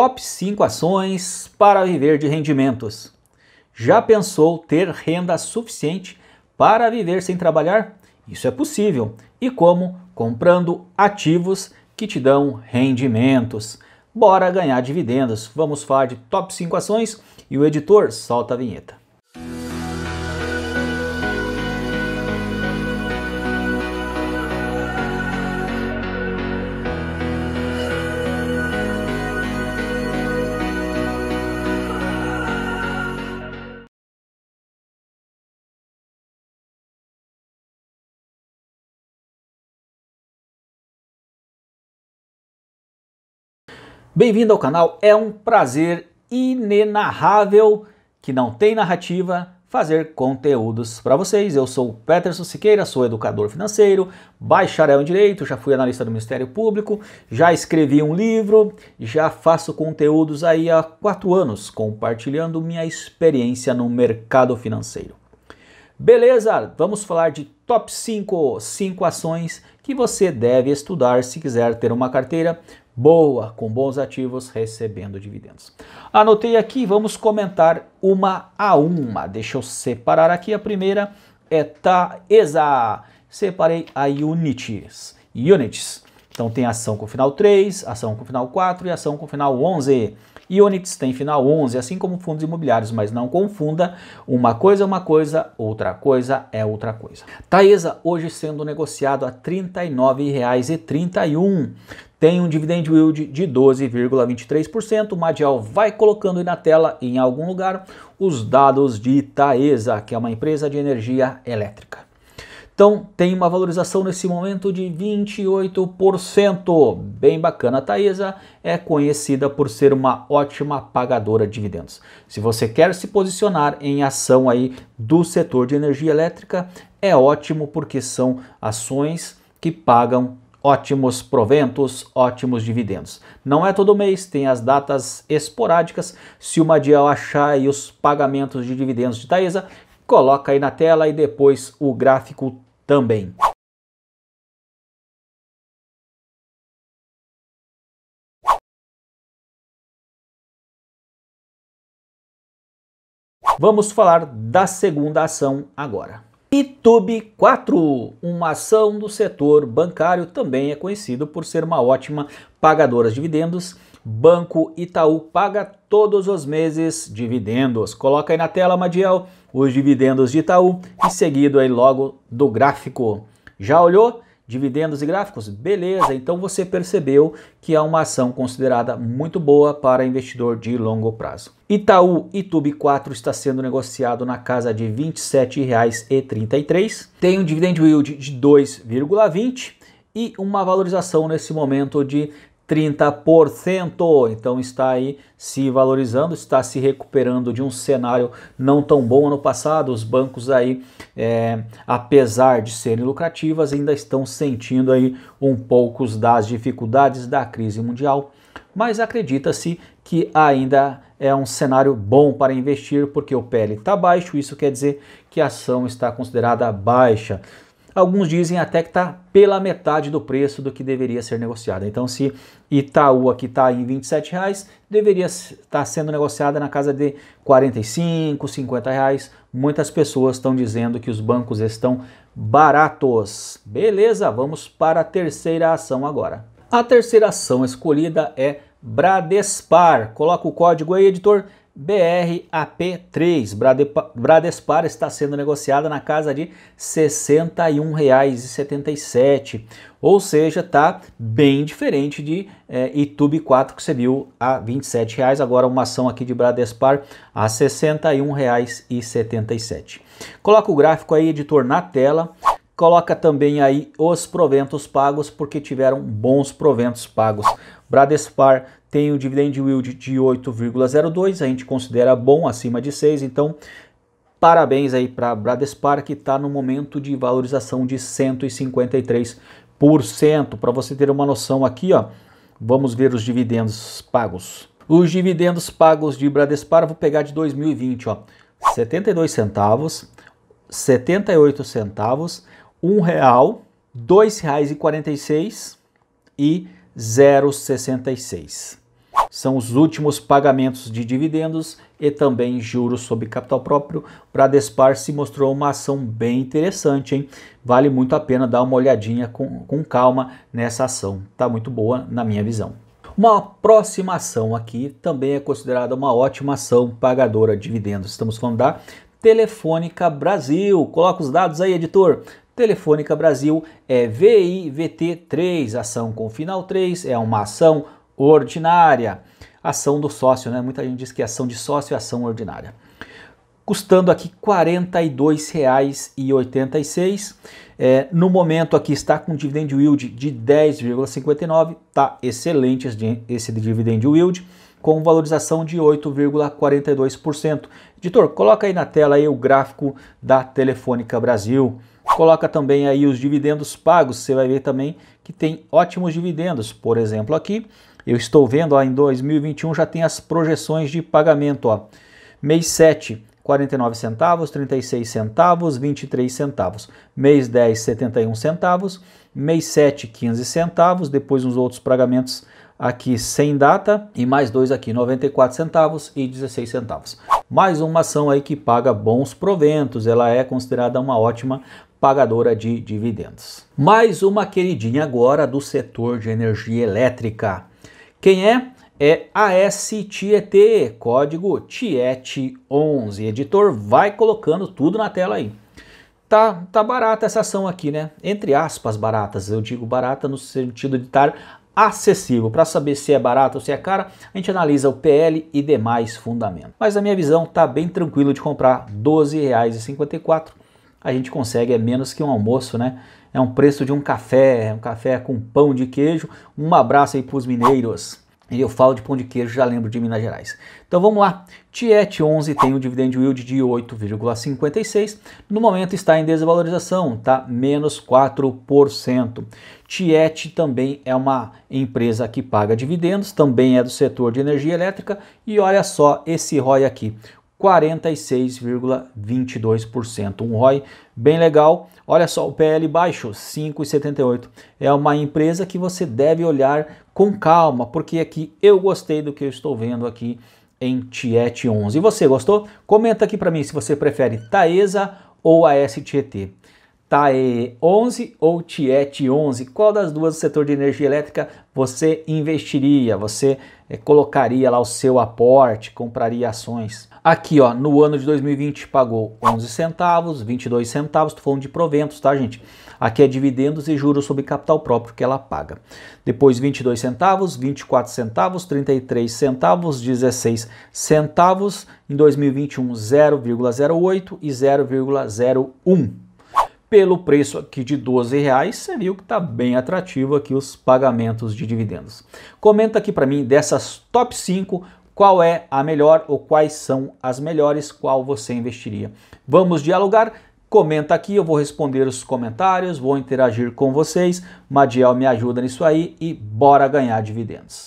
Top 5 ações para viver de rendimentos. Já pensou ter renda suficiente para viver sem trabalhar? Isso é possível. E como? Comprando ativos que te dão rendimentos. Bora ganhar dividendos. Vamos falar de top 5 ações e o editor solta a vinheta. Bem-vindo ao canal, é um prazer inenarrável que não tem narrativa fazer conteúdos para vocês. Eu sou o Peterson Siqueira, sou educador financeiro, bacharel em direito, já fui analista do Ministério Público, já escrevi um livro, já faço conteúdos aí há quatro anos, compartilhando minha experiência no mercado financeiro. Beleza, vamos falar de top 5, 5 ações que você deve estudar se quiser ter uma carteira boa, com bons ativos, recebendo dividendos. Anotei aqui, vamos comentar uma a uma. Deixa eu separar aqui. A primeira é Taesa. Separei a Unities. Units. Então tem ação com final 3, ação com final 4 e ação com final 11. Units tem final 11, assim como fundos imobiliários, mas não confunda, uma coisa é uma coisa, outra coisa é outra coisa. Taesa hoje sendo negociado a R$ 39,31 tem um dividend yield de 12,23%. O Madial vai colocando aí na tela, em algum lugar, os dados de Taesa, que é uma empresa de energia elétrica. Então, tem uma valorização nesse momento de 28%. Bem bacana. A Taesa é conhecida por ser uma ótima pagadora de dividendos. Se você quer se posicionar em ação aí do setor de energia elétrica, é ótimo porque são ações que pagam ótimos proventos, ótimos dividendos. Não é todo mês, tem as datas esporádicas. Se uma dia eu achar aí os pagamentos de dividendos de Taesa, coloca aí na tela e depois o gráfico também. Vamos falar da segunda ação agora. Itube 4, uma ação do setor bancário, também é conhecido por ser uma ótima pagadora de dividendos. Banco Itaú paga todos os meses dividendos. Coloca aí na tela, Madiel, os dividendos de Itaú e seguido aí logo do gráfico. Já olhou? Dividendos e gráficos? Beleza, então você percebeu que é uma ação considerada muito boa para investidor de longo prazo. Itaú Itube 4 está sendo negociado na casa de R$ 27,33. Tem um dividend yield de 2,20 e uma valorização nesse momento de 30%. Então está aí se valorizando, está se recuperando de um cenário não tão bom ano passado. Os bancos aí, é, apesar de serem lucrativas, ainda estão sentindo aí um pouco das dificuldades da crise mundial. Mas acredita-se que ainda é um cenário bom para investir porque o PL está baixo. Isso quer dizer que a ação está considerada baixa. Alguns dizem até que está pela metade do preço do que deveria ser negociado. Então, se Itaú aqui está em R$ reais, deveria estar tá sendo negociada na casa de 45, 50 reais. Muitas pessoas estão dizendo que os bancos estão baratos. Beleza, vamos para a terceira ação agora. A terceira ação escolhida é Bradespar. Coloca o código aí, editor BRAP3, Bradespar está sendo negociada na casa de R$ 61,77, ou seja, está bem diferente de é, Itube 4 que você viu a R$ 27,00, agora uma ação aqui de Bradespar a R$ 61,77. Coloca o gráfico aí, editor, na tela, coloca também aí os proventos pagos, porque tiveram bons proventos pagos. Bradespar tem o dividend yield de 8,02, a gente considera bom, acima de 6, então parabéns aí para Bradespar que está no momento de valorização de 153%. Para você ter uma noção aqui, ó, vamos ver os dividendos pagos. Os dividendos pagos de Bradespar, vou pegar de 2020, ó, 72 centavos, 78 centavos, um real, dois reais e 46 e 0,66. São os últimos pagamentos de dividendos e também juros sobre capital próprio. Bradespar se mostrou uma ação bem interessante, hein? Vale muito a pena dar uma olhadinha com, com calma nessa ação. Tá muito boa na minha visão. Uma próxima ação aqui também é considerada uma ótima ação pagadora de dividendos. Estamos falando da Telefônica Brasil. Coloca os dados aí, editor. Telefônica Brasil é VIVT 3, ação com final 3, é uma ação ordinária. Ação do sócio, né? Muita gente diz que é ação de sócio é ação ordinária. Custando aqui R$ 42,86. É, no momento aqui está com dividend yield de 10,59, tá excelente esse dividend yield, com valorização de 8,42%. Editor, coloca aí na tela aí o gráfico da Telefônica Brasil. Coloca também aí os dividendos pagos, você vai ver também que tem ótimos dividendos. Por exemplo, aqui eu estou vendo ó, em 2021 já tem as projeções de pagamento. Ó. Mês 7, 49 centavos, 36 centavos, 23 centavos. Mês 10, 71 centavos. Mês 7, 15 centavos. Depois uns outros pagamentos aqui sem data e mais dois aqui 94 centavos e 16 centavos. Mais uma ação aí que paga bons proventos, ela é considerada uma ótima pagadora de dividendos. Mais uma queridinha agora do setor de energia elétrica. Quem é? É ASTET, código TIET11. Editor, vai colocando tudo na tela aí tá, tá barata essa ação aqui, né? Entre aspas, baratas. Eu digo barata no sentido de estar acessível. Para saber se é barato ou se é cara, a gente analisa o PL e demais fundamentos. Mas na minha visão, está bem tranquilo de comprar R$12,54. A gente consegue, é menos que um almoço, né? É um preço de um café, um café com pão de queijo. Um abraço aí para os mineiros eu falo de pão de queijo, já lembro de Minas Gerais. Então vamos lá. Tiet 11 tem um dividend yield de 8,56. No momento está em desvalorização, tá? Menos 4%. Tiet também é uma empresa que paga dividendos, também é do setor de energia elétrica. E olha só esse ROI aqui. 46,22%. Um ROI bem legal. Olha só, o PL baixo, 5,78. É uma empresa que você deve olhar com calma, porque aqui eu gostei do que eu estou vendo aqui em Tiet 11. E você gostou? Comenta aqui para mim se você prefere Taesa ou a STT. TAE 11 ou TIET 11? Qual das duas do setor de energia elétrica você investiria? Você é, colocaria lá o seu aporte, compraria ações? Aqui, ó, no ano de 2020 pagou 11 centavos, 22 centavos, estou falando de proventos, tá, gente? Aqui é dividendos e juros sobre capital próprio que ela paga. Depois 22 centavos, 24 centavos, 33 centavos, 16 centavos. Em 2021, 0,08 e 0,01. Pelo preço aqui de 12 reais, você viu que está bem atrativo aqui os pagamentos de dividendos. Comenta aqui para mim dessas top 5, qual é a melhor ou quais são as melhores, qual você investiria. Vamos dialogar? Comenta aqui, eu vou responder os comentários, vou interagir com vocês. Madiel me ajuda nisso aí e bora ganhar dividendos.